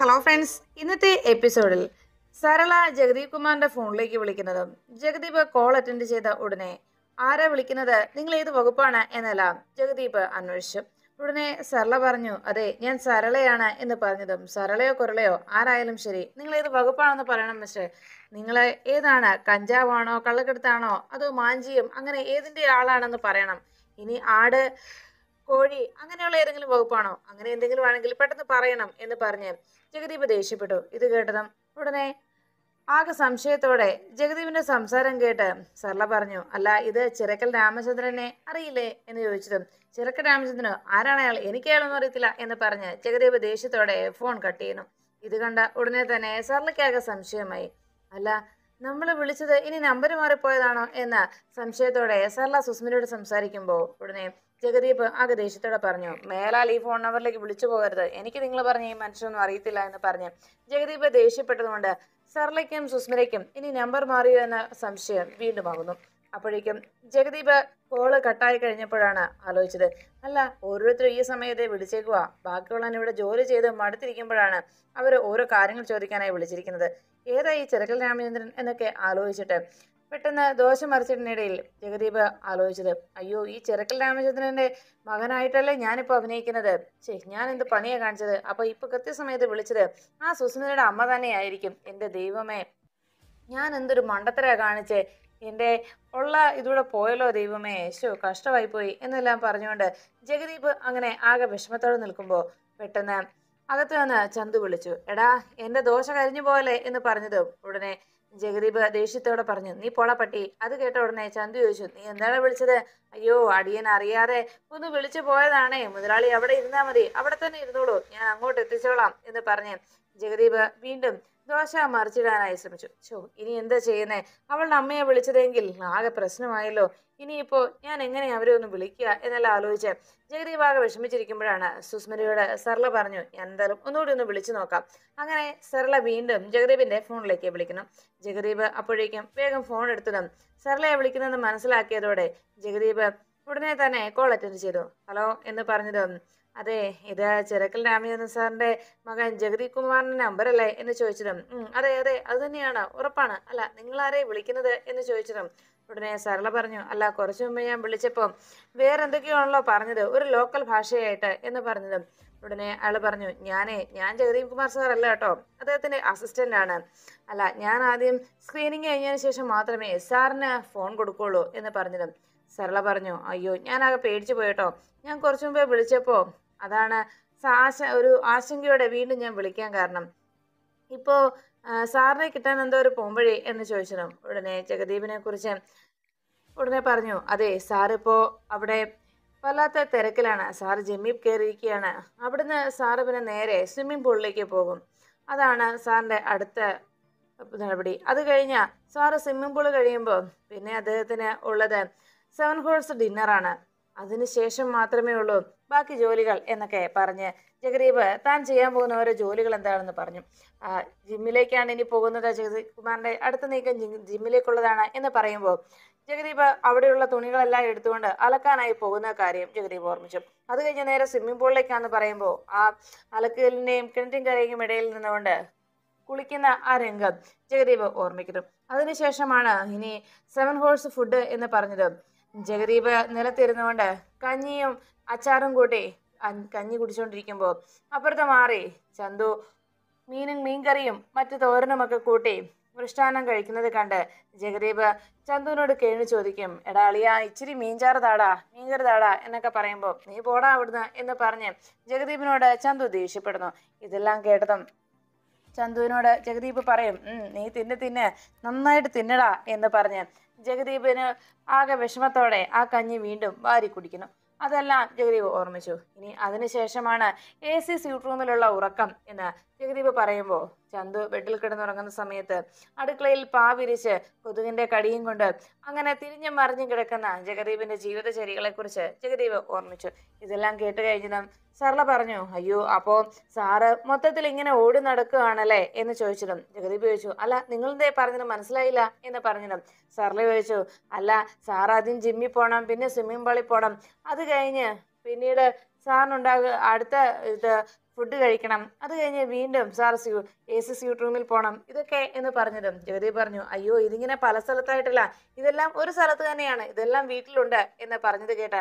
hello friends ഇന്നത്തെ എപ്പിസോഡിൽ സരള ജഗദീപ് കുമാറിന്റെ ഫോണിലേക്ക് വിളിക്കുന്നതും ജഗദീപ് കോൾ അറ്റൻഡ് ചെയ്ത ഉടനെ ആരാ വിളിക്കുന്നത് നിങ്ങൾ ഏത് വകുപ്പാണ് എന്നെല്ലാം ജഗദീപ് അന്വേഷിച്ചു ഉടനെ സരള പറഞ്ഞു അതെ ഞാൻ സരളയാണ് എന്ന് പറഞ്ഞതും സരളയോ കുരളയോ ആരായാലും ശരി നിങ്ങൾ ഏത് വകുപ്പാണെന്ന് പറയണം പക്ഷേ നിങ്ങൾ ഏതാണ് കഞ്ചാവാണോ കള്ളക്കെടുത്താണോ അതോ മാഞ്ചിയും അങ്ങനെ ഏതിൻ്റെ ആളാണെന്ന് പറയണം ഇനി ആട് കോഴി അങ്ങനെയുള്ള ഏതെങ്കിലും വകുപ്പാണോ അങ്ങനെ എന്തെങ്കിലും ആണെങ്കിൽ പെട്ടെന്ന് പറയണം എന്ന് പറഞ്ഞ് ജഗദീപ് ദേഷ്യപ്പെട്ടു ഇത് കേട്ടതും ഉടനെ ആകെ സംശയത്തോടെ ജഗദീപിന്റെ സംസാരം കേട്ട് സർല പറഞ്ഞു അല്ല ഇത് ചിറക്കൽ രാമചന്ദ്രനെ അറിയില്ലേ എന്ന് ചോദിച്ചതും ചിറക്കൽ രാമചന്ദ്രനോ ആരാണ് അയാൾ എനിക്ക് അയാളൊന്നും അറിയത്തില്ല എന്ന് പറഞ്ഞ് ജഗദീപ് ദേഷ്യത്തോടെ ഫോൺ കട്ട് ചെയ്യുന്നു ഇത് കണ്ട ഉടനെ തന്നെ സർളയ്ക്കാകെ സംശയമായി അല്ല നമ്മൾ വിളിച്ചത് ഇനി നമ്പർ മാറിപ്പോയതാണോ എന്ന് സംശയത്തോടെ സർല സുസ്മിനോട് സംസാരിക്കുമ്പോൾ ഉടനെ ജഗദീപ് ആകദേശത്തോടെ പറഞ്ഞു മേലാൽ ഈ ഫോൺ നമ്പറിലേക്ക് വിളിച്ചു പോകരുത് എനിക്ക് നിങ്ങൾ പറഞ്ഞ ഈ മനുഷ്യനൊന്നും അറിയത്തില്ല എന്ന് പറഞ്ഞ് ജഗദീപ് ദേഷ്യപ്പെട്ടതുകൊണ്ട് സർലയ്ക്കും സുസ്മിതയ്ക്കും ഇനി നമ്പർ മാറിയോ എന്ന സംശയം ആകുന്നു അപ്പോഴേക്കും ജഗദീപ് കോള് കട്ടായി കഴിഞ്ഞപ്പോഴാണ് ആലോചിച്ചത് അല്ല ഓരോരുത്തരും ഈ സമയത്തെ വിളിച്ചേക്കുക ബാക്കിയുള്ളവൻ ഇവിടെ ജോലി ചെയ്ത് മടുത്തിരിക്കുമ്പോഴാണ് അവർ ഓരോ കാര്യങ്ങൾ ചോദിക്കാനായി വിളിച്ചിരിക്കുന്നത് ഏതാ ഈ ചെറുക്കൽ രാമചന്ദ്രൻ എന്നൊക്കെ ആലോചിച്ചിട്ട് പെട്ടെന്ന് ദോശ മറിച്ചിടുന്നിടയിൽ ജഗദീപ് ആലോചിച്ചത് അയ്യോ ഈ ചെറുക്കൽ രാമചന്ദ്രന്റെ മകനായിട്ടല്ലേ ഞാനിപ്പോ അഭിനയിക്കുന്നത് ശരി ഞാൻ എന്ത് പണിയാ കാണിച്ചത് അപ്പോൾ ഇപ്പൊ കൃത്യസമയത്ത് വിളിച്ചത് ആ സുസ്മിതയുടെ അമ്മ തന്നെയായിരിക്കും എന്റെ ദൈവമേ ഞാൻ എന്തൊരു മണ്ടത്തരയാണ് കാണിച്ചേ എന്റെ ഉള്ള ഇതൂടെ പോയല്ലോ ദൈവമേ യേശു പോയി എന്നെല്ലാം പറഞ്ഞുകൊണ്ട് ജഗദീപ് അങ്ങനെ ആകെ വിഷമത്തോടെ നിൽക്കുമ്പോൾ പെട്ടെന്ന് അകത്ത് നിന്ന് ചന്തു വിളിച്ചു എടാ എന്റെ ദോശ കരിഞ്ഞു പോലെ എന്ന് പറഞ്ഞത് ഉടനെ ജഗദീപ് ദേഷ്യത്തോടെ പറഞ്ഞു നീ പോള പട്ടി അത് കേട്ട ഉടനെ ചന്തു ചോദിച്ചു നീ എന്താണ് വിളിച്ചത് അയ്യോ അടിയൻ അറിയാതെ ഒന്ന് വിളിച്ചു പോയതാണേ മുതലാളി അവിടെ ഇരുന്നാ മതി അവിടെ തന്നെ ഇരുന്നോളൂ ഞാൻ അങ്ങോട്ട് എത്തിച്ചോളാം എന്ന് പറഞ്ഞ് ജഗദീപ് വീണ്ടും ദോശ മറിച്ചിടാനായി ശ്രമിച്ചു ചോ ഇനി എന്താ ചെയ്യുന്നേ അവളുടെ അമ്മയെ വിളിച്ചതെങ്കിൽ ആകെ പ്രശ്നമായല്ലോ ഇനിയിപ്പോൾ ഞാൻ എങ്ങനെ അവരെ ഒന്ന് വിളിക്കുക എന്നെല്ലാം ആലോചിച്ച് ജഗദീപ് ആകെ വിഷമിച്ചിരിക്കുമ്പോഴാണ് സുസ്മരയോട് സർള പറഞ്ഞു എന്തായാലും ഒന്നുകൂടി ഒന്ന് വിളിച്ചു നോക്കാം അങ്ങനെ സർള വീണ്ടും ജഗദീപിന്റെ ഫോണിലേക്ക് വിളിക്കുന്നു ജഗദീപ് അപ്പോഴേക്കും വേഗം ഫോൺ എടുത്തിടും സർളയെ വിളിക്കുന്നതെന്ന് മനസ്സിലാക്കിയതോടെ ജഗദീപ് ഉടനെ തന്നെ കോൾ അറ്റൻഡ് ചെയ്തു ഹലോ എന്ന് പറഞ്ഞതും അതെ ഇത് ചിറക്കൽ രാമചന്ദ്രൻ സാറിന്റെ മകൻ ജഗതി കുമാറിന്റെ അല്ലേ എന്ന് ചോദിച്ചതും അതെ അതെ അത് തന്നെയാണ് ഉറപ്പാണ് അല്ല നിങ്ങൾ ആരെ വിളിക്കുന്നത് എന്ന് ചോദിച്ചതും ഉടനെ സരള പറഞ്ഞു അല്ല കുറച്ചു മുമ്പ് ഞാൻ വിളിച്ചപ്പോൾ വേറെ എന്തൊക്കെയാണല്ലോ പറഞ്ഞത് ഒരു ലോക്കൽ ഭാഷയായിട്ട് എന്ന് പറഞ്ഞതും ഉടനെ അയാൾ പറഞ്ഞു ഞാനേ ഞാൻ ജഗദീപ് കുമാർ സാർ അല്ല കേട്ടോ അദ്ദേഹത്തിന്റെ അസിസ്റ്റന്റ് ആണ് അല്ല ഞാൻ ആദ്യം സ്ക്രീനിങ് കഴിഞ്ഞതിന് ശേഷം മാത്രമേ സാറിന് ഫോൺ കൊടുക്കുള്ളൂ എന്ന് പറഞ്ഞതും സരള പറഞ്ഞു അയ്യോ ഞാനാകെ പേടിച്ചു പോയിട്ടോ ഞാൻ കുറച്ചു മുമ്പേ വിളിച്ചപ്പോൾ അതാണ് ആശ ഒരു ആശങ്കയോടെ വീണ്ടും ഞാൻ വിളിക്കാൻ കാരണം ഇപ്പോൾ സാറിനെ കിട്ടാൻ എന്തോ ഒരു പോംവഴി എന്ന് ചോദിച്ചത് ഉടനെ ജഗദീപിനെ കുറിച്ച് ഉടനെ പറഞ്ഞു അതെ സാറിപ്പോൾ അവിടെ വല്ലാത്ത തിരക്കിലാണ് സാർ ജിമ്മിൽ കയറിയിരിക്കുകയാണ് അവിടുന്ന് സാറ് പിന്നെ നേരെ സ്വിമ്മിംഗ് പൂളിലേക്ക് പോകും അതാണ് സാറിൻ്റെ അടുത്ത നടപടി അത് കഴിഞ്ഞാൽ സാറ് സ്വിമ്മിംഗ് പൂൾ കഴിയുമ്പോൾ പിന്നെ അദ്ദേഹത്തിന് ഉള്ളത് സെവൻ ഹോഴ്സ് ഡിന്നറാണ് ശേഷം മാത്രമേ ഉള്ളൂ ബാക്കി ജോലികൾ എന്നൊക്കെ പറഞ്ഞ് ജഗദീപ് താൻ ചെയ്യാൻ പോകുന്ന ഓരോ ജോലികൾ എന്താണെന്ന് പറഞ്ഞു ജിമ്മിലേക്കാണ് ഇനി പോകുന്നത് ജഗദീപ് അടുത്ത നീക്കം ജിമ്മിലേക്കുള്ളതാണ് എന്ന് പറയുമ്പോൾ ജഗദീപ് അവിടെയുള്ള തുണികളെല്ലാം എടുത്തുകൊണ്ട് അലക്കാനായി പോകുന്ന കാര്യം ജഗദീപ് ഓർമ്മിച്ചു അത് കഴിഞ്ഞ നേരെ സ്വിമ്മിംഗ് പൂളിലേക്കാന്ന് പറയുമ്പോൾ ആ അലക്കലിൻ്റെയും കിണറ്റിൻ കരയും ഇടയിൽ നിന്നുകൊണ്ട് കുളിക്കുന്ന ആ രംഗം ജഗദീപ് ഓർമ്മിക്കുന്നു അതിനുശേഷമാണ് ഇനി സെവൻ ഹോഴ്സ് ഫുഡ് എന്ന് പറഞ്ഞത് ജഗദീപ് നിലത്തിരുന്നുകൊണ്ട് കഞ്ഞിയും അച്ചാറും കൂട്ടി കഞ്ഞി കുടിച്ചോണ്ടിരിക്കുമ്പോ അപ്പുറത്ത് മാറി ചന്തു മീനും മീൻകറിയും മറ്റു തോരനുമൊക്കെ കൂട്ടി മൃഷ്ടാനം കഴിക്കുന്നത് കണ്ട് ജഗദീപ് ചന്തുവിനോട് കേണു ചോദിക്കും എടാ അളിയ ഇച്ചിരി മീൻചാറ് താടാ മീൻകറി താടാ എന്നൊക്കെ പറയുമ്പോൾ നീ പോടാ അവിടുന്ന് എന്ന് പറഞ്ഞ് ജഗദീപിനോട് ചന്തു ദേഷ്യപ്പെടുന്നു ഇതെല്ലാം കേട്ടതും ചന്തുവിനോട് ജഗദീപ് പറയും നീ തിന്ന് തിന്ന് നന്നായിട്ട് തിന്നടാ എന്ന് പറഞ്ഞ് ജഗദീപിന് ആകെ വിഷമത്തോടെ ആ കഞ്ഞി വീണ്ടും വാരി കുടിക്കുന്നു അതെല്ലാം ജഗദീപ് ഓർമ്മിച്ചു ഇനി അതിനുശേഷമാണ് എ സി സ്യൂട്ട് റൂമിലുള്ള ഉറക്കം എന്ന് ജഗദീപ് പറയുമ്പോൾ ചന്തു ബെഡിൽ കിടന്നുറങ്ങുന്ന സമയത്ത് അടുക്കളയിൽ പാവിരിച്ച് കൊതുകിന്റെ കടിയും കൊണ്ട് അങ്ങനെ തിരിഞ്ഞും മറിഞ്ഞും കിടക്കുന്ന ജഗദീപിന്റെ കുറിച്ച് ജഗദീപ് ഓർമ്മിച്ചു ഇതെല്ലാം കേട്ട് കഴിഞ്ഞതും സർള പറഞ്ഞു അയ്യോ അപ്പോ സാറ് മൊത്തത്തിൽ ഇങ്ങനെ ഓടി നടക്കുകയാണല്ലേ എന്ന് ചോദിച്ചതും ജഗദീപ് ചോദിച്ചു അല്ല നിങ്ങളെന്തേ പറഞ്ഞത് മനസ്സിലായില്ല എന്ന് പറഞ്ഞതും സർള ചോദിച്ചു അല്ല സാർ ആദ്യം ജിമ്മിൽ പോണം പിന്നെ സ്വിമ്മിംഗ് പൂളിൽ പോണം അത് കഴിഞ്ഞ് പിന്നീട് സാറിനുണ്ടാകുക അടുത്ത ഇത് ഫുഡ് കഴിക്കണം അത് കഴിഞ്ഞ് വീണ്ടും സാർ സ്യൂ എ സി സ്യൂട്ട് റൂമിൽ പോകണം ഇതൊക്കെ എന്ന് പറഞ്ഞതും ജഗതി പറഞ്ഞു അയ്യോ ഇതിങ്ങനെ പല സ്ഥലത്തായിട്ടല്ല ഇതെല്ലാം ഒരു സ്ഥലത്ത് തന്നെയാണ് ഇതെല്ലാം വീട്ടിലുണ്ട് എന്ന് പറഞ്ഞത് കേട്ട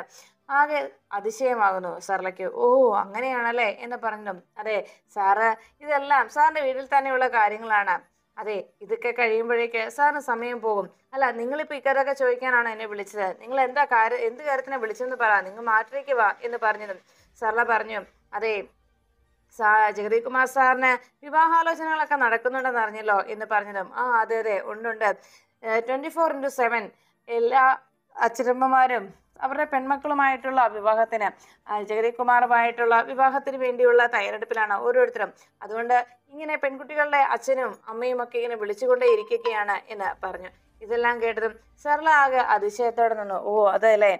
ആകെ അതിശയമാകുന്നു സാറിലേക്ക് ഓ അങ്ങനെയാണല്ലേ എന്ന് പറഞ്ഞതും അതെ സാറ് ഇതെല്ലാം സാറിൻ്റെ വീട്ടിൽ തന്നെയുള്ള കാര്യങ്ങളാണ് അതെ ഇതൊക്കെ കഴിയുമ്പോഴേക്ക് സാറിന് സമയം പോകും അല്ല നിങ്ങളിപ്പോൾ ഇക്കാരൊക്കെ ചോദിക്കാനാണ് എന്നെ വിളിച്ചത് നിങ്ങൾ എന്താ കാര്യം എന്ത് കാര്യത്തിനാണ് വിളിച്ചെന്ന് പറ നിങ്ങൾ മാറ്റിലേക്ക് വാ എന്ന് പറഞ്ഞതും സർല പറഞ്ഞു അതെ സാ ജഗതികുമാർ സാറിന് വിവാഹാലോചനകളൊക്കെ നടക്കുന്നുണ്ടെന്ന് അറിഞ്ഞല്ലോ എന്ന് പറഞ്ഞതും ആ അതെ അതെ ഉണ്ടുണ്ട് ട്വന്റി ഫോർ ഇൻറ്റു സെവൻ എല്ലാ അച്ഛനമ്മമാരും അവരുടെ പെൺമക്കളുമായിട്ടുള്ള വിവാഹത്തിന് ജഗതികുമാറുമായിട്ടുള്ള വിവാഹത്തിന് വേണ്ടിയുള്ള തയ്യാറെടുപ്പിലാണ് ഓരോരുത്തരും അതുകൊണ്ട് ഇങ്ങനെ പെൺകുട്ടികളുടെ അച്ഛനും അമ്മയും ഒക്കെ ഇങ്ങനെ വിളിച്ചുകൊണ്ടേ ഇരിക്കുകയാണ് എന്ന് പറഞ്ഞു ഇതെല്ലാം കേട്ടതും സർല ആകെ അതിശയത്തോടെ നിന്നു ഓ അതല്ലേ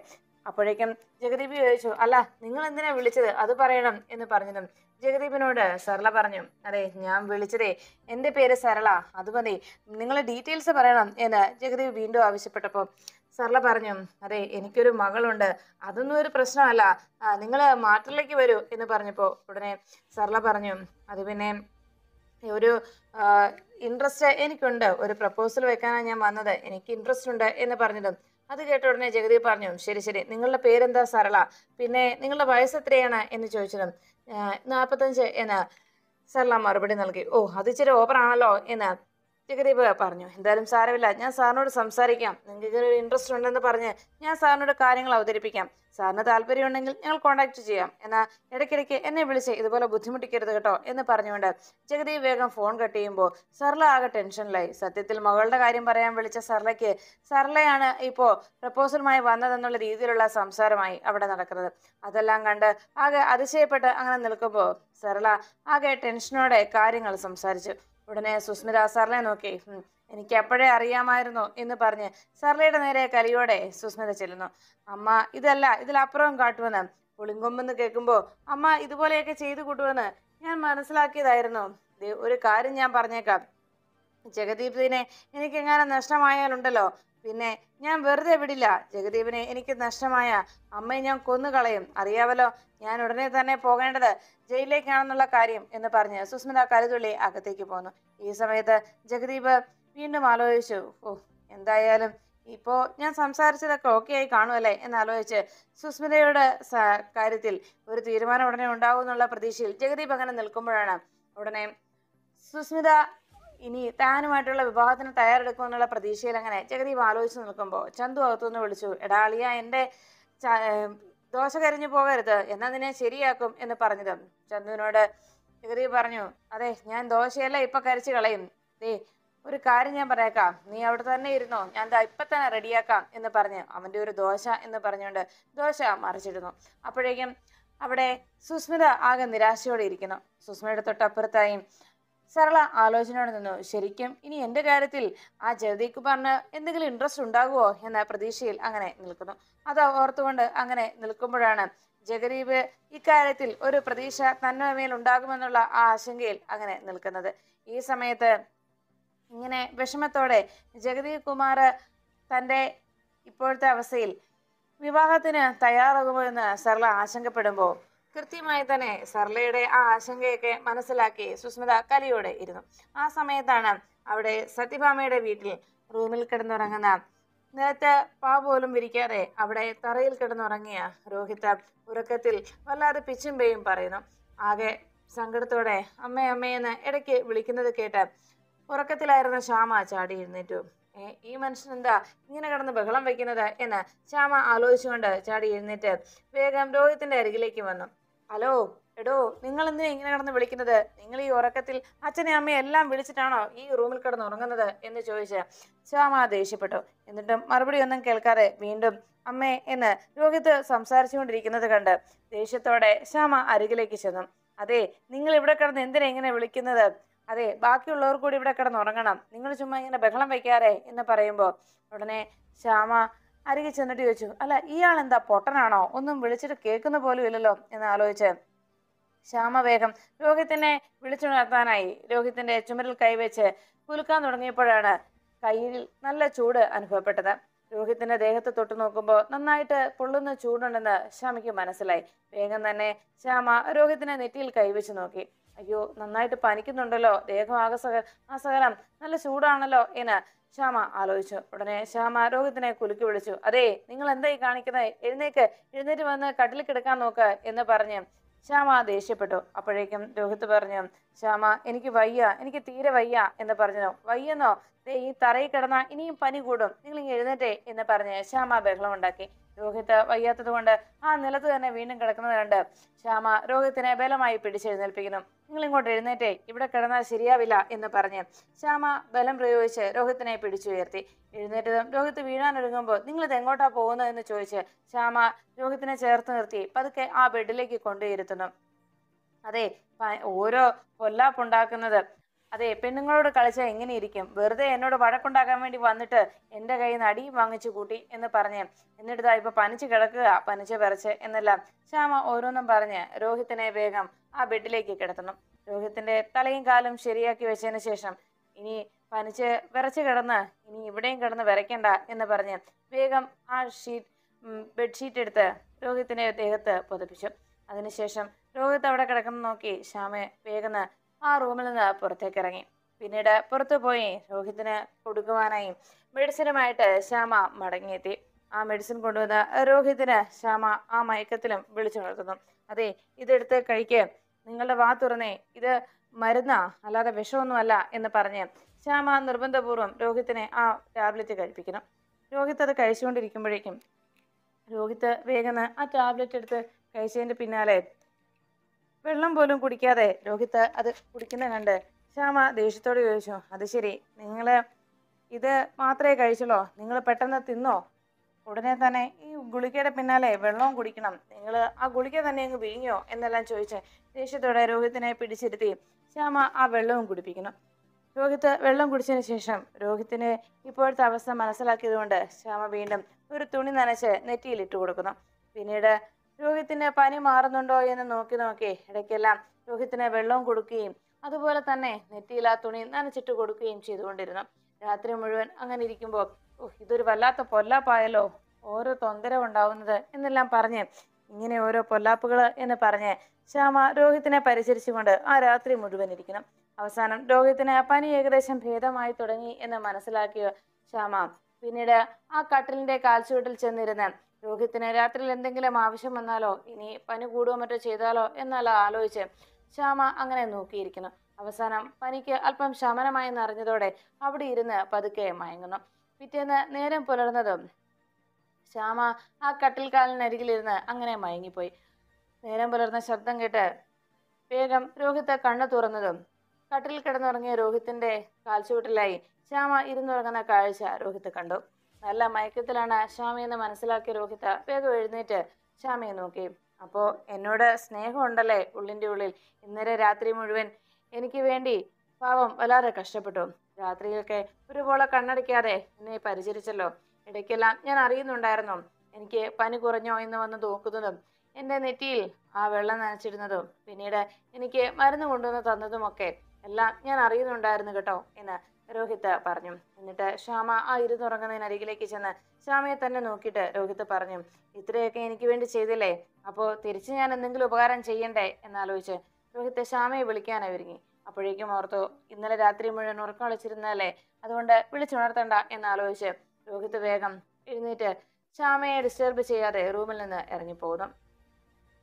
അപ്പോഴേക്കും ജഗദീപ് ചോദിച്ചു അല്ല നിങ്ങൾ എന്തിനാ വിളിച്ചത് അത് പറയണം എന്ന് പറഞ്ഞതും ജഗദീപിനോട് സരള പറഞ്ഞു അതെ ഞാൻ വിളിച്ചതേ എൻ്റെ പേര് സരള അത് മതി നിങ്ങൾ ഡീറ്റെയിൽസ് പറയണം എന്ന് ജഗദീപ് വീണ്ടും ആവശ്യപ്പെട്ടപ്പോൾ സരള പറഞ്ഞു അതെ എനിക്കൊരു മകളുണ്ട് അതൊന്നും ഒരു പ്രശ്നമല്ല നിങ്ങൾ മാറ്റിലേക്ക് വരൂ എന്ന് പറഞ്ഞപ്പോൾ ഉടനെ സരള പറഞ്ഞു അത് പിന്നെ ഒരു ഇൻട്രസ്റ്റ് എനിക്കുണ്ട് ഒരു പ്രപ്പോസൽ വെക്കാനാണ് ഞാൻ വന്നത് എനിക്ക് ഇൻട്രസ്റ്റ് ഉണ്ട് എന്ന് പറഞ്ഞതും അത് കേട്ട ഉടനെ ജഗതി പറഞ്ഞു ശരി ശരി നിങ്ങളുടെ പേരെന്താ സരള പിന്നെ നിങ്ങളുടെ വയസ്സ് എത്രയാണ് എന്ന് ചോദിച്ചതും നാൽപ്പത്തഞ്ച് എന്ന് സരള മറുപടി നൽകി ഓ അത് ഇച്ചിരി ഓവറാണല്ലോ എന്ന് ജഗദീപ് പറഞ്ഞു എന്തായാലും സാരമില്ല ഞാൻ സാറിനോട് സംസാരിക്കാം നിങ്ങൾക്ക് ഒരു ഇൻട്രസ്റ്റ് ഉണ്ടെന്ന് പറഞ്ഞ് ഞാൻ സാറിനോട് കാര്യങ്ങൾ അവതരിപ്പിക്കാം സാറിന് താല്പര്യമുണ്ടെങ്കിൽ ഞങ്ങൾ കോൺടാക്ട് ചെയ്യാം എന്നാൽ ഇടയ്ക്കിടയ്ക്ക് എന്നെ വിളിച്ച് ഇതുപോലെ ബുദ്ധിമുട്ടിക്കരുത് കേട്ടോ എന്ന് പറഞ്ഞുകൊണ്ട് ജഗദീപ് വേഗം ഫോൺ കട്ട് ചെയ്യുമ്പോൾ സർല ആകെ ടെൻഷനിലായി സത്യത്തിൽ മകളുടെ കാര്യം പറയാൻ വിളിച്ച സർലയ്ക്ക് സർലയാണ് ഇപ്പോൾ പ്രപ്പോസലുമായി വന്നതെന്നുള്ള രീതിയിലുള്ള സംസാരമായി അവിടെ നടക്കുന്നത് അതെല്ലാം കണ്ട് ആകെ അതിശയപ്പെട്ട് അങ്ങനെ നിൽക്കുമ്പോൾ സർല ആകെ ടെൻഷനോടെ കാര്യങ്ങൾ സംസാരിച്ചു ഉടനെ സുസ്മിത സർലെ നോക്കി എനിക്ക് അപ്പോഴേ അറിയാമായിരുന്നു എന്ന് പറഞ്ഞ് സർലയുടെ നേരെ കലിയോടെ സുസ്മിത ചെല്ലുന്നു അമ്മ ഇതല്ല ഇതിലപ്പുറം കാട്ടുമെന്ന് പുളിങ്കൊമ്പെന്ന് കേൾക്കുമ്പോൾ അമ്മ ഇതുപോലെയൊക്കെ ചെയ്തു കൂട്ടുമെന്ന് ഞാൻ മനസ്സിലാക്കിയതായിരുന്നു ഒരു കാര്യം ഞാൻ പറഞ്ഞേക്കാം എനിക്ക് എങ്ങനെ നഷ്ടമായാലുണ്ടല്ലോ പിന്നെ ഞാൻ വെറുതെ വിടില്ല ജഗദീപിനെ എനിക്ക് നഷ്ടമായ അമ്മയെ ഞാൻ കൊന്നുകളയും അറിയാവല്ലോ ഞാൻ ഉടനെ തന്നെ പോകേണ്ടത് ജയിലിലേക്കാണെന്നുള്ള കാര്യം എന്ന് പറഞ്ഞ് സുസ്മിത കരുതുള്ളി അകത്തേക്ക് പോന്നു ഈ സമയത്ത് ജഗദീപ് വീണ്ടും ആലോചിച്ചു ഓ എന്തായാലും ഇപ്പോ ഞാൻ സംസാരിച്ചതൊക്കെ ഓക്കെ ആയി കാണുമല്ലേ എന്ന് ആലോചിച്ച് സുസ്മിതയുടെ കാര്യത്തിൽ ഒരു തീരുമാനം ഉടനെ ഉണ്ടാവും എന്നുള്ള പ്രതീക്ഷയിൽ ജഗദീപ് അങ്ങനെ നിൽക്കുമ്പോഴാണ് ഉടനെ സുസ്മിത ഇനി താനുമായിട്ടുള്ള വിവാഹത്തിന് തയ്യാറെടുക്കുമെന്നുള്ള പ്രതീക്ഷയിൽ അങ്ങനെ ജഗദീപ് ആലോചിച്ച് നിൽക്കുമ്പോൾ ചന്തു അകത്തുനിന്ന് വിളിച്ചു എടാളിയ എൻ്റെ ദോശ കരിഞ്ഞു പോകരുത് എന്നാൽ നിന്നെ ശരിയാക്കും എന്ന് പറഞ്ഞത് ചന്തുവിനോട് ജഗദീപ് പറഞ്ഞു അതെ ഞാൻ ദോശയല്ല ഇപ്പം കരിച്ചു കളയും ദേ ഒരു കാര്യം ഞാൻ പറയാക്കാം നീ അവിടെ തന്നെ ഇരുന്നോ ഞാൻ ദാ ഇപ്പം തന്നെ റെഡിയാക്കാം എന്ന് പറഞ്ഞ് അവൻ്റെ ഒരു ദോശ എന്ന് പറഞ്ഞുകൊണ്ട് ദോശ മറിച്ചിടുന്നു അപ്പോഴേക്കും അവിടെ സുസ്മിത ആകെ നിരാശയോടെ ഇരിക്കുന്നു സുസ്മിതയുടെ തൊട്ടപ്പുറത്തായും സരള ആലോചനയോടെ നിന്നു ശരിക്കും ഇനി എന്റെ കാര്യത്തിൽ ആ ജഗതിക്ക് പറഞ്ഞ് എന്തെങ്കിലും ഇൻട്രസ്റ്റ് ഉണ്ടാകുമോ എന്ന പ്രതീക്ഷയിൽ അങ്ങനെ നിൽക്കുന്നു അത് ഓർത്തുകൊണ്ട് അങ്ങനെ നിൽക്കുമ്പോഴാണ് ജഗദീപ് ഇക്കാര്യത്തിൽ ഒരു പ്രതീക്ഷ തന്നെ മേൽ ഉണ്ടാകുമെന്നുള്ള ആ ആശങ്കയിൽ അങ്ങനെ നിൽക്കുന്നത് ഈ സമയത്ത് ഇങ്ങനെ വിഷമത്തോടെ ജഗദീപ് കുമാർ തൻ്റെ ഇപ്പോഴത്തെ അവസ്ഥയിൽ വിവാഹത്തിന് തയ്യാറാകുമോ എന്ന് സർല ആശങ്കപ്പെടുമ്പോൾ കൃത്യമായി തന്നെ സർലയുടെ ആ ആശങ്കയൊക്കെ മനസ്സിലാക്കി സുസ്മിത കലിയോടെ ഇരുന്നു ആ സമയത്താണ് അവിടെ സത്യഭാമയുടെ വീട്ടിൽ റൂമിൽ കിടന്നുറങ്ങുന്ന നേരത്തെ പാ പോലും വിരിക്കാതെ അവിടെ തറയിൽ കിടന്നുറങ്ങിയ രോഹിത ഉറക്കത്തിൽ വല്ലാതെ പിച്ചുംപേയും പറയുന്നു ആകെ സങ്കടത്തോടെ അമ്മേ അമ്മയെന്ന് ഇടയ്ക്ക് വിളിക്കുന്നത് കേട്ട് ഉറക്കത്തിലായിരുന്ന ശ്യാമ ചാടി എഴുന്നേറ്റു ഈ മനുഷ്യൻ എന്താ ഇങ്ങനെ കിടന്ന് ബഹളം വെക്കുന്നത് എന്ന് ശ്യാമ ആലോചിച്ചുകൊണ്ട് ചാടി എഴുന്നേറ്റ് വേഗം രോഹിത്തിന്റെ അരികിലേക്ക് വന്നു ഹലോ എടോ നിങ്ങൾ എന്തിനാ ഇങ്ങനെ കിടന്ന് വിളിക്കുന്നത് നിങ്ങൾ ഈ ഉറക്കത്തിൽ അച്ഛനെ അമ്മയെ എല്ലാം വിളിച്ചിട്ടാണോ ഈ റൂമിൽ കിടന്ന് ഉറങ്ങുന്നത് എന്ന് ചോദിച്ച് ശ്യാമ ദേഷ്യപ്പെട്ടു എന്നിട്ടും മറുപടി ഒന്നും കേൾക്കാതെ വീണ്ടും അമ്മേ എന്ന് രോഹിത്ത് സംസാരിച്ചുകൊണ്ടിരിക്കുന്നത് കണ്ട് ദേഷ്യത്തോടെ ശ്യാമ അരികിലേക്ക് ചെന്നു അതെ നിങ്ങൾ ഇവിടെ കിടന്ന് എന്തിനാ ഇങ്ങനെ വിളിക്കുന്നത് അതെ ബാക്കിയുള്ളവർ കൂടി ഇവിടെ കിടന്ന് ഉറങ്ങണം നിങ്ങൾ ചുമ്മാ ഇങ്ങനെ ബഹളം വയ്ക്കാറേ എന്ന് പറയുമ്പോൾ ഉടനെ ശ്യാമ അരികെ ചെന്നിട്ട് ചോദിച്ചു അല്ല ഇയാൾ എന്താ പൊട്ടനാണോ ഒന്നും വിളിച്ചിട്ട് കേൾക്കുന്ന പോലും ഇല്ലല്ലോ എന്ന് ആലോചിച്ച് ശ്യാമവേഗം രോഹിത്തിനെ വിളിച്ചുണർത്താനായി രോഹിത്തിന്റെ ചുമരിൽ കൈവച്ച് കുലുക്കാൻ തുടങ്ങിയപ്പോഴാണ് കയ്യിൽ നല്ല ചൂട് അനുഭവപ്പെട്ടത് രോഹിത്തിന്റെ ദേഹത്ത് തൊട്ടു നോക്കുമ്പോൾ നന്നായിട്ട് പൊള്ളുന്ന ചൂടുണ്ടെന്ന് ശ്യാമയ്ക്ക് മനസ്സിലായി വേഗം തന്നെ ശ്യാമ രോഹിത്തിനെ നെറ്റിയിൽ കൈവച്ച് നോക്കി അയ്യോ നന്നായിട്ട് പനിക്കുന്നുണ്ടല്ലോ ദേഹം ആകസക ആസകലം നല്ല ചൂടാണല്ലോ എന്ന് ശ്യാമ ആലോചിച്ചു ഉടനെ ശ്യാമ രോഗത്തിനെ കുലുക്കി വിളിച്ചു അതേ നിങ്ങൾ എന്തായി കാണിക്കുന്നത് എഴുന്നേക്ക് എഴുന്നേറ്റ് വന്ന് കട്ടിൽ കിടക്കാൻ നോക്ക് എന്ന് പറഞ്ഞ് ശ്യാമ ദേഷ്യപ്പെട്ടു അപ്പോഴേക്കും രോഹിത് പറഞ്ഞു ശ്യാമ എനിക്ക് വയ്യ എനിക്ക് തീരെ വയ്യ എന്ന് പറഞ്ഞു വയ്യെന്നോ ദേ ഈ തറയിൽ കിടന്ന ഇനിയും പനി കൂടും നിങ്ങൾ എഴുന്നേറ്റേ എന്ന് പറഞ്ഞ് ശ്യാമ ബഹളമുണ്ടാക്കി വയ്യാത്തത് കൊണ്ട് ആ നിലത്ത് തന്നെ വീണ്ടും കിടക്കുന്നത് കണ്ട് ശ്യാമ രോഹിത്തിനെ ബലമായി പിടിച്ചെഴുന്നേൽപ്പിക്കുന്നു നിങ്ങൾ ഇങ്ങോട്ട് എഴുന്നേറ്റേ ഇവിടെ കിടന്നാൽ ശരിയാവില്ല എന്ന് പറഞ്ഞ് ശ്യാമ ബലം പ്രയോഗിച്ച് രോഹിത്തിനെ പിടിച്ചുയർത്തി എഴുന്നേറ്റതും രോഹിത്ത് വീഴാനൊരുങ്ങുമ്പോൾ നിങ്ങൾ ഇത് എങ്ങോട്ടാ പോകുന്നത് എന്ന് ചോദിച്ച് ശ്യാമ രോഹിത്തിനെ ചേർത്ത് നിർത്തി പതുക്കെ ആ ബെഡിലേക്ക് കൊണ്ടുയരുത്തുന്നു അതെ ഓരോ കൊല്ലാപ്പുണ്ടാക്കുന്നത് അതെ പെണ്ണുങ്ങളോട് കളിച്ചാൽ എങ്ങനെയിരിക്കും വെറുതെ എന്നോട് വഴക്കുണ്ടാക്കാൻ വേണ്ടി വന്നിട്ട് എൻ്റെ കയ്യിൽ നിന്ന് അടിയും വാങ്ങിച്ചു കൂട്ടി എന്ന് പറഞ്ഞ് എന്നിട്ട് ഇപ്പൊ പനിച്ച് കിടക്കുക പനിച്ച് പറിച്ച് എന്നെല്ലാം ശ്യാമ ഓരോന്നും പറഞ്ഞ് രോഹിത്തിനെ വേഗം ആ ബെഡിലേക്ക് കിടത്തണം രോഹിത്തിന്റെ തലയും കാലും ശരിയാക്കി വെച്ചതിന് ശേഷം ഇനി പനിച്ച് വിറച്ച് കിടന്ന് ഇനി ഇവിടെയും കിടന്ന് വരയ്ക്കണ്ട എന്ന് പറഞ്ഞ് വേഗം ആ ഷീറ്റ് ബെഡ്ഷീറ്റ് എടുത്ത് രോഹിത്തിനെ ദേഹത്ത് പൊതിപ്പിച്ചു അതിനുശേഷം രോഹിത് അവിടെ കിടക്കുന്ന നോക്കി ശ്യാമയെ വേഗം ആ റൂമിൽ നിന്ന് പുറത്തേക്ക് ഇറങ്ങി പിന്നീട് പുറത്തു പോയി രോഹിത്തിന് കൊടുക്കുവാനായി മെഡിസിനുമായിട്ട് ശ്യാമ മടങ്ങിയെത്തി ആ മെഡിസിൻ കൊണ്ടുവന്ന് രോഹിതിന് ശ്യാമ ആ മയക്കത്തിലും വിളിച്ചുണർത്തുന്നു അതെ ഇതെടുത്ത് കഴിക്ക് നിങ്ങളുടെ വാ തുറന്നേ ഇത് മരുന്നാ അല്ലാതെ വിഷമൊന്നുമല്ല എന്ന് പറഞ്ഞ് ശ്യാമ നിർബന്ധപൂർവ്വം രോഹിത്തിനെ ആ ടാബ്ലറ്റ് കഴിപ്പിക്കണം രോഹിത് അത് കഴിച്ചുകൊണ്ടിരിക്കുമ്പോഴേക്കും രോഹിത്ത് വേഗം ആ ടാബ്ലറ്റ് എടുത്ത് കഴിച്ചതിൻ്റെ പിന്നാലെ വെള്ളം പോലും കുടിക്കാതെ രോഹിത്ത് അത് കുടിക്കുന്ന കണ്ട് ശ്യാമ ദേഷ്യത്തോട് ചോദിച്ചു അത് ശരി നിങ്ങൾ ഇത് മാത്രമേ കഴിച്ചുള്ളോ നിങ്ങൾ പെട്ടെന്ന് തിന്നോ ഉടനെ തന്നെ ഈ ഗുളികയുടെ പിന്നാലെ വെള്ളവും കുടിക്കണം നിങ്ങൾ ആ ഗുളിക തന്നെ അങ്ങ് വീഞ്ഞോ എന്നെല്ലാം ചോദിച്ച് ദേഷ്യത്തോടെ രോഹിത്തിനെ പിടിച്ചിരുത്തി ശ്യാമ ആ വെള്ളവും കുടിപ്പിക്കണം രോഹിത്ത് വെള്ളം കുടിച്ചതിന് ശേഷം രോഹിത്തിന് ഇപ്പോഴത്തെ അവസ്ഥ മനസ്സിലാക്കിയതുകൊണ്ട് ശ്യാമ വീണ്ടും ഒരു തുണി നനച്ച് നെറ്റിയിലിട്ട് കൊടുക്കുന്നു പിന്നീട് രോഹിത്തിന് പനി മാറുന്നുണ്ടോ എന്ന് നോക്കി നോക്കി ഇടയ്ക്കെല്ലാം രോഹിത്തിന് വെള്ളവും കൊടുക്കുകയും അതുപോലെ തന്നെ നെറ്റിയിലാ തുണി നനച്ചിട്ട് കൊടുക്കുകയും ചെയ്തുകൊണ്ടിരുന്നു രാത്രി മുഴുവൻ അങ്ങനെ ഇരിക്കുമ്പോൾ ഓ ഇതൊരു വല്ലാത്ത പൊല്ലാപ്പായല്ലോ ഓരോ ഉണ്ടാവുന്നത് എന്നെല്ലാം പറഞ്ഞ് ഇങ്ങനെ ഓരോ പൊല്ലാപ്പുകൾ എന്ന് പറഞ്ഞ് ശ്യാമ രോഹിത്തിനെ പരിചരിച്ചുകൊണ്ട് ആ രാത്രി മുഴുവൻ ഇരിക്കണം അവസാനം രോഹിത്തിന് പനി ഏകദേശം ഭേദമായി തുടങ്ങി എന്ന് മനസ്സിലാക്കിയ ശ്യാമ പിന്നീട് ആ കട്ടിലിന്റെ കാൽച്ചുവട്ടിൽ ചെന്നിരുന്ന് രോഹിത്തിന് രാത്രിയിൽ എന്തെങ്കിലും ആവശ്യം വന്നാലോ ഇനി പനി കൂടുകയോ മറ്റോ ചെയ്താലോ എന്നല്ല ആലോചിച്ച് ശ്യാമ അങ്ങനെ നോക്കിയിരിക്കുന്നു അവസാനം പനിക്ക് അല്പം ശമനമായി എന്നറിഞ്ഞതോടെ അവിടെ ഇരുന്ന് പതുക്കെ മയങ്ങുന്നു പിറ്റേന്ന് നേരം പുലർന്നതും ശ്യാമ ആ കട്ടിൽക്കാലിനരികിലിരുന്ന് അങ്ങനെ മയങ്ങിപ്പോയി നേരം പുലർന്ന ശബ്ദം കേട്ട് വേഗം രോഹിത്ത് കണ്ണു തുറന്നതും കട്ടിൽ കിടന്നുറങ്ങിയ രോഹിത്തിന്റെ കാൽച്ചുവട്ടിലായി ശ്യാമ ഇരുന്നുറങ്ങുന്ന കാഴ്ച രോഹിത്ത് കണ്ടു നല്ല മയക്കത്തിലാണ് എന്ന് മനസ്സിലാക്കിയ രോഹിത വേഗം എഴുന്നേറ്റ് ശ്യാമിയെ നോക്കി അപ്പോൾ എന്നോട് സ്നേഹം ഉണ്ടല്ലേ ഉള്ളിൻ്റെ ഉള്ളിൽ ഇന്നലെ രാത്രി മുഴുവൻ എനിക്ക് വേണ്ടി പാവം വളരെ കഷ്ടപ്പെട്ടു രാത്രിയിലൊക്കെ ഒരുപോലെ കണ്ണടയ്ക്കാതെ എന്നെ പരിചരിച്ചല്ലോ ഇടയ്ക്കെല്ലാം ഞാൻ അറിയുന്നുണ്ടായിരുന്നു എനിക്ക് പനി കുറഞ്ഞോ എന്ന് വന്ന് നോക്കുന്നതും എൻ്റെ നെറ്റിയിൽ ആ വെള്ളം നനച്ചിരുന്നതും പിന്നീട് എനിക്ക് മരുന്ന് കൊണ്ടുവന്ന് തന്നതുമൊക്കെ എല്ലാം ഞാൻ അറിയുന്നുണ്ടായിരുന്നു കേട്ടോ എന്ന് രോഹിത് പറഞ്ഞു എന്നിട്ട് ശ്യാമ ആ അരികിലേക്ക് ചെന്ന് ശ്യാമയെ തന്നെ നോക്കിയിട്ട് രോഹിത് പറഞ്ഞു ഇത്രയൊക്കെ എനിക്ക് വേണ്ടി ചെയ്തില്ലേ അപ്പോൾ തിരിച്ച് ഞാൻ എന്തെങ്കിലും ഉപകാരം ചെയ്യണ്ടേ എന്നാലോചിച്ച് രോഹിത് ശ്യാമയെ വിളിക്കാനായി ഒരുങ്ങി അപ്പോഴേക്കും ഓർത്തു ഇന്നലെ രാത്രി മുഴുവൻ ഉറക്കം വിളിച്ചിരുന്നതല്ലേ അതുകൊണ്ട് വിളിച്ചുണർത്തണ്ട എന്നാലോചിച്ച് രോഹിത് വേഗം എഴുന്നേറ്റ് ശ്യാമയെ ഡിസ്റ്റർബ് ചെയ്യാതെ റൂമിൽ നിന്ന് ഇറങ്ങിപ്പോകുന്നു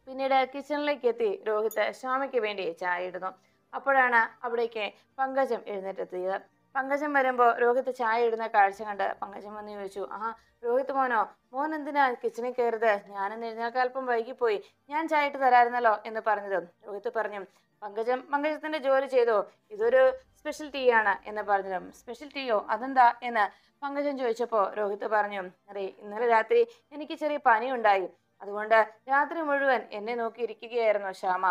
പിന്നീട് കിച്ചണിലേക്ക് എത്തി രോഹിത് ശ്യാമയ്ക്ക് വേണ്ടി ചായ ഇടുന്നു അപ്പോഴാണ് അവിടേക്ക് പങ്കജം എഴുന്നേറ്റെത്തിയത് പങ്കജം വരുമ്പോൾ രോഹിത് ചായ ഇടുന്ന കാഴ്ച കണ്ട് പങ്കജം വന്ന് ചോദിച്ചു ആ രോഹിത് മോനോ മോൻ എന്തിനാ കിച്ചണിൽ കയറുത് ഞാനെന്ന് എഴുന്നേൽക്കാൻ വൈകിപ്പോയി ഞാൻ ചായ ഇട്ട് തരായിരുന്നല്ലോ എന്ന് പറഞ്ഞത് രോഹിത് പറഞ്ഞു പങ്കജം പങ്കജത്തിന്റെ ജോലി ചെയ്തോ ഇതൊരു സ്പെഷ്യൽ ടീ ആണ് എന്ന് പറഞ്ഞത് സ്പെഷ്യൽ ടീയോ അതെന്താ എന്ന് പങ്കജം ചോദിച്ചപ്പോൾ രോഹിത് പറഞ്ഞു അതെ ഇന്നലെ രാത്രി എനിക്ക് ചെറിയ പനി ഉണ്ടായി അതുകൊണ്ട് രാത്രി മുഴുവൻ എന്നെ നോക്കി ഇരിക്കുകയായിരുന്നു ശ്യാമ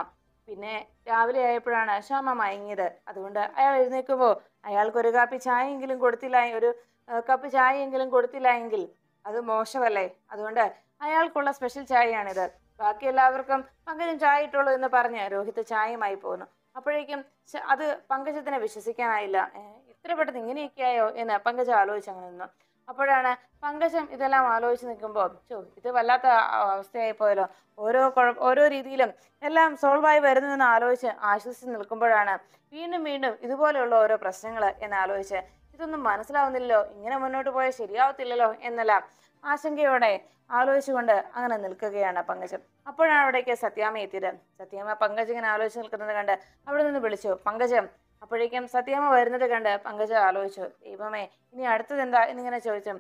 പിന്നെ രാവിലെ ആയപ്പോഴാണ് ശ്യാമ മയങ്ങിയത് അതുകൊണ്ട് അയാൾ എഴുന്നേൽക്കുമ്പോൾ അയാൾക്കൊരു കാപ്പി ചായയെങ്കിലും കൊടുത്തില്ല ഒരു കപ്പ് ചായയെങ്കിലും കൊടുത്തില്ല എങ്കിൽ അത് മോശമല്ലേ അതുകൊണ്ട് അയാൾക്കുള്ള സ്പെഷ്യൽ ചായയാണിത് ബാക്കി എല്ലാവർക്കും പങ്കജം ചായ ഇട്ടുള്ളൂ എന്ന് പറഞ്ഞ് രോഹിത് ചായയുമായി പോകുന്നു അപ്പോഴേക്കും അത് പങ്കജത്തിനെ വിശ്വസിക്കാനായില്ല ഇത്ര പെട്ടെന്ന് ഇങ്ങനെയൊക്കെയായോ എന്ന് പങ്കജ ആലോചിച്ച് അങ്ങനെ നിന്നു അപ്പോഴാണ് പങ്കജം ഇതെല്ലാം ആലോചിച്ച് നിൽക്കുമ്പോൾ ഇത് വല്ലാത്ത അവസ്ഥയായി പോയല്ലോ ഓരോ കുഴപ്പ ഓരോ രീതിയിലും എല്ലാം സോൾവായി വരുന്നുവെന്ന് ആലോചിച്ച് ആശ്വസിച്ച് നിൽക്കുമ്പോഴാണ് വീണ്ടും വീണ്ടും ഇതുപോലെയുള്ള ഓരോ പ്രശ്നങ്ങൾ എന്നാലോചിച്ച് ഇതൊന്നും മനസ്സിലാവുന്നില്ലല്ലോ ഇങ്ങനെ മുന്നോട്ട് പോയാൽ ശരിയാവത്തില്ലല്ലോ എന്നെല്ലാം ആശങ്കയോടെ ആലോചിച്ചുകൊണ്ട് അങ്ങനെ നിൽക്കുകയാണ് പങ്കജം അപ്പോഴാണ് അവിടേക്ക് സത്യാമ്മ എത്തിയത് സത്യാമ്മ പങ്കജ് ഇങ്ങനെ ആലോചിച്ച് നിൽക്കുന്നത് കണ്ട് അവിടെ നിന്ന് വിളിച്ചു പങ്കജം അപ്പോഴേക്കും സത്യാമ്മ വരുന്നത് കണ്ട് പങ്കജ ആലോചിച്ചു ദൈവമേ ഇനി അടുത്തത് എന്താ എന്നിങ്ങനെ ചോദിച്ചു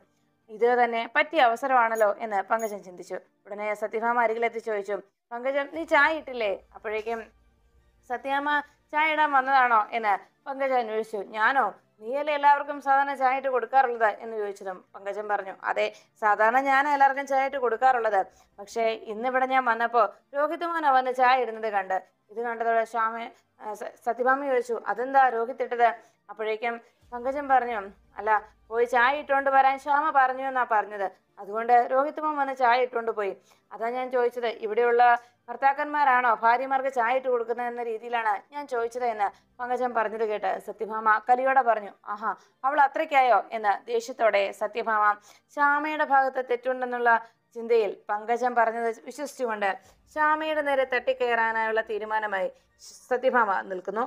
ഇത് തന്നെ പറ്റിയ അവസരമാണല്ലോ എന്ന് പങ്കജൻ ചിന്തിച്ചു ഉടനെ സത്യഭാമ അരികിലെത്തി ചോദിച്ചു പങ്കജം നീ ചായ ഇട്ടില്ലേ അപ്പോഴേക്കും സത്യാമ്മ ചായ ഇടാൻ വന്നതാണോ എന്ന് പങ്കജ അന്വേഷിച്ചു ഞാനോ നീയല്ലേ എല്ലാവർക്കും സാധാരണ ചായ ഇട്ട് കൊടുക്കാറുള്ളത് എന്ന് ചോദിച്ചതും പങ്കജൻ പറഞ്ഞു അതെ സാധാരണ ഞാൻ എല്ലാവർക്കും ചായ ഇട്ട് കൊടുക്കാറുള്ളത് പക്ഷേ ഇന്നിവിടെ ഞാൻ വന്നപ്പോൾ രോഹിത് മോനാ വന്ന് ചായ ഇടുന്നത് കണ്ട് ഇത് കണ്ടതോടെ ശ്യാമ സത്യഭാമ ചോദിച്ചു അതെന്താ രോഹിത്തിട്ടത് അപ്പോഴേക്കും പങ്കജൻ പറഞ്ഞു അല്ല പോയി ചായ ഇട്ടുകൊണ്ട് വരാൻ ശ്യാമ പറഞ്ഞു എന്നാ പറഞ്ഞത് അതുകൊണ്ട് മോൻ വന്ന് ചായ ഇട്ടുകൊണ്ട് പോയി അതാ ഞാൻ ചോദിച്ചത് ഇവിടെയുള്ള ഭർത്താക്കന്മാരാണോ ഭാര്യമാർക്ക് ചായ ഇട്ട് കൊടുക്കുന്നത് എന്ന രീതിയിലാണ് ഞാൻ ചോദിച്ചത് എന്ന് പങ്കജൻ പറഞ്ഞത് കേട്ട് സത്യഭാമ കലിയോടെ പറഞ്ഞു ആഹാ അവൾ അത്രയ്ക്കായോ എന്ന് ദേഷ്യത്തോടെ സത്യഭാമ ശ്യാമയുടെ ഭാഗത്ത് തെറ്റുണ്ടെന്നുള്ള ചിന്തയിൽ പങ്കജം പറഞ്ഞത് വിശ്വസിച്ചുകൊണ്ട് ശ്യാമയുടെ നേരെ തട്ടിക്കയറാനായുള്ള തീരുമാനമായി സത്യഭാമ നിൽക്കുന്നു